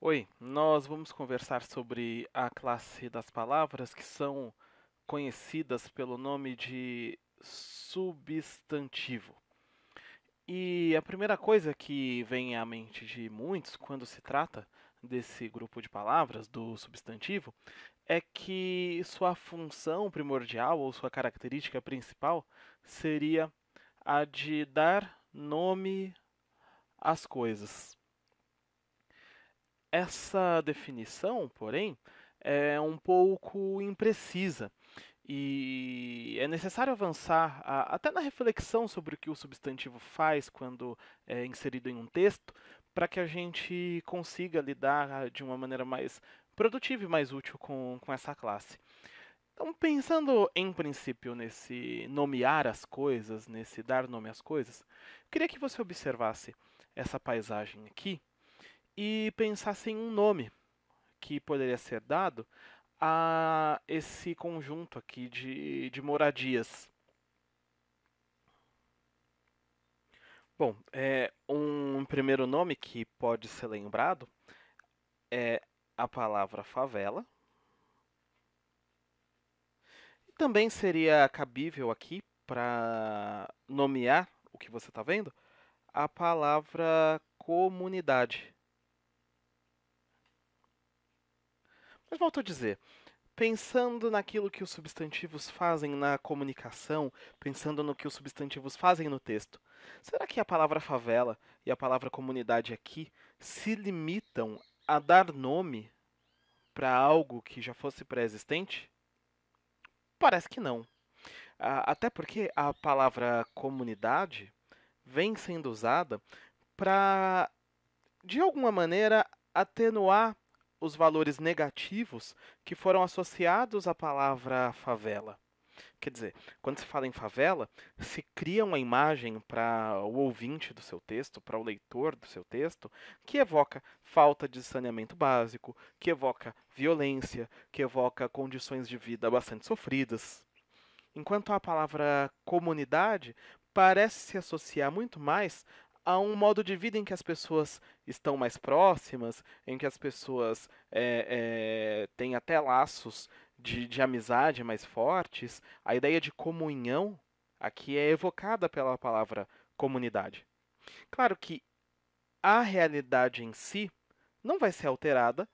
Oi, nós vamos conversar sobre a classe das palavras que são conhecidas pelo nome de substantivo. E a primeira coisa que vem à mente de muitos quando se trata desse grupo de palavras, do substantivo, é que sua função primordial ou sua característica principal seria a de dar nome às coisas. Essa definição, porém, é um pouco imprecisa e é necessário avançar a, até na reflexão sobre o que o substantivo faz quando é inserido em um texto, para que a gente consiga lidar de uma maneira mais produtiva e mais útil com, com essa classe. Então, pensando em princípio nesse nomear as coisas, nesse dar nome às coisas, eu queria que você observasse essa paisagem aqui e pensasse em um nome que poderia ser dado a esse conjunto aqui de, de moradias. Bom, é, um primeiro nome que pode ser lembrado é a palavra favela. Também seria cabível aqui para nomear o que você está vendo a palavra comunidade. Mas volto a dizer, pensando naquilo que os substantivos fazem na comunicação, pensando no que os substantivos fazem no texto, será que a palavra favela e a palavra comunidade aqui se limitam a dar nome para algo que já fosse pré-existente? Parece que não. Até porque a palavra comunidade vem sendo usada para, de alguma maneira, atenuar os valores negativos que foram associados à palavra favela. Quer dizer, quando se fala em favela, se cria uma imagem para o ouvinte do seu texto, para o leitor do seu texto, que evoca falta de saneamento básico, que evoca violência, que evoca condições de vida bastante sofridas. Enquanto a palavra comunidade parece se associar muito mais a um modo de vida em que as pessoas estão mais próximas, em que as pessoas é, é, têm até laços de, de amizade mais fortes. A ideia de comunhão aqui é evocada pela palavra comunidade. Claro que a realidade em si não vai ser alterada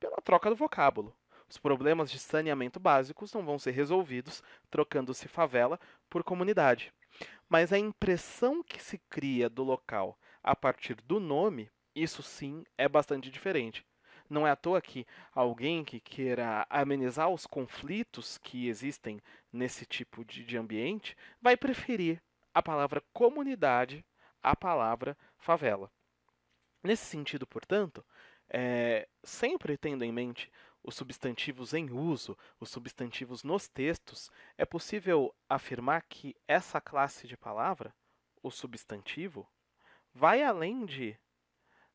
pela troca do vocábulo. Os problemas de saneamento básicos não vão ser resolvidos trocando-se favela por comunidade. Mas a impressão que se cria do local a partir do nome, isso sim é bastante diferente. Não é à toa que alguém que queira amenizar os conflitos que existem nesse tipo de, de ambiente vai preferir a palavra comunidade à palavra favela. Nesse sentido, portanto, é, sempre tendo em mente os substantivos em uso, os substantivos nos textos, é possível afirmar que essa classe de palavra, o substantivo, vai além de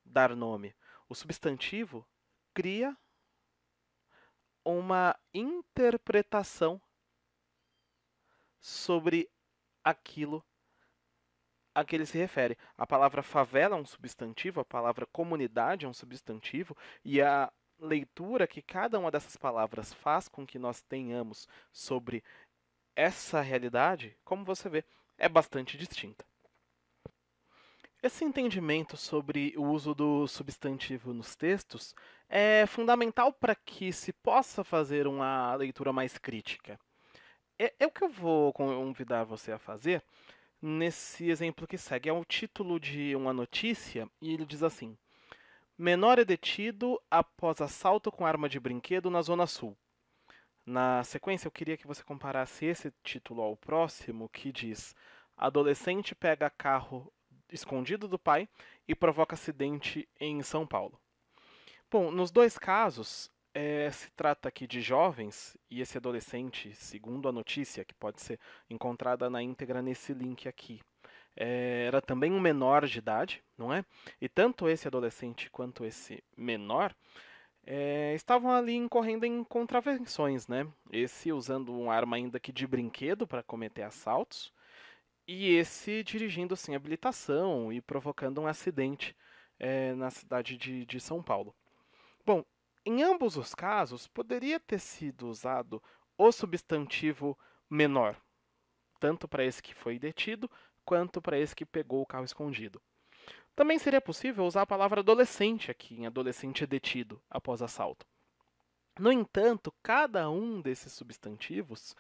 dar nome. O substantivo cria uma interpretação sobre aquilo a que ele se refere. A palavra favela é um substantivo, a palavra comunidade é um substantivo, e a leitura que cada uma dessas palavras faz com que nós tenhamos sobre essa realidade, como você vê, é bastante distinta. Esse entendimento sobre o uso do substantivo nos textos é fundamental para que se possa fazer uma leitura mais crítica. É, é, o que eu vou convidar você a fazer nesse exemplo que segue. É o título de uma notícia e ele diz assim: Menor é detido após assalto com arma de brinquedo na Zona Sul. Na sequência, eu queria que você comparasse esse título ao próximo, que diz: Adolescente pega carro escondido do pai e provoca acidente em São Paulo. Bom, nos dois casos, é, se trata aqui de jovens e esse adolescente, segundo a notícia, que pode ser encontrada na íntegra nesse link aqui, eh, era também um menor de idade, não é? E tanto esse adolescente quanto esse menor é, estavam ali incorrendo em contravenções, né? Esse usando um arma ainda que de brinquedo para cometer assaltos e esse dirigindo sem habilitação e provocando um acidente é, na cidade de, de São Paulo. Bom, em ambos os casos poderia ter sido usado o substantivo menor, tanto para esse que foi detido quanto para esse que pegou o carro escondido. Também seria possível usar a palavra adolescente aqui, em adolescente detido após assalto. No entanto, cada um desses substantivos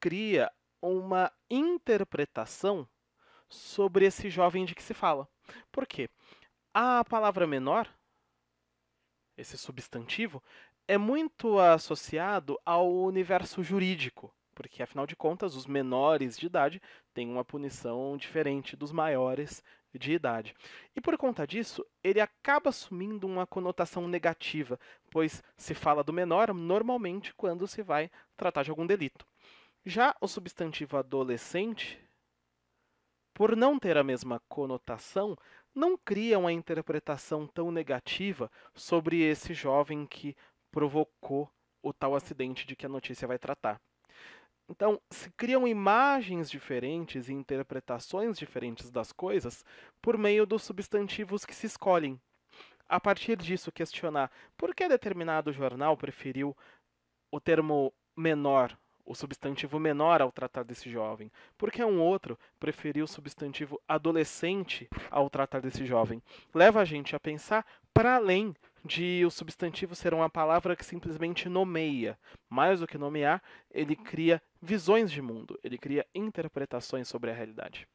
cria uma interpretação sobre esse jovem de que se fala. Por quê? A palavra menor, esse substantivo, é muito associado ao universo jurídico porque, afinal de contas, os menores de idade têm uma punição diferente dos maiores de idade. E por conta disso, ele acaba assumindo uma conotação negativa, pois se fala do menor normalmente quando se vai tratar de algum delito. Já o substantivo adolescente, por não ter a mesma conotação, não cria uma interpretação tão negativa sobre esse jovem que provocou o tal acidente de que a notícia vai tratar. Então, se criam imagens diferentes e interpretações diferentes das coisas por meio dos substantivos que se escolhem. A partir disso, questionar por que determinado jornal preferiu o termo menor, o substantivo menor ao tratar desse jovem, por que um outro preferiu o substantivo adolescente ao tratar desse jovem. Leva a gente a pensar para além de os substantivos ser uma palavra que simplesmente nomeia. Mais do que nomear, ele cria visões de mundo, ele cria interpretações sobre a realidade.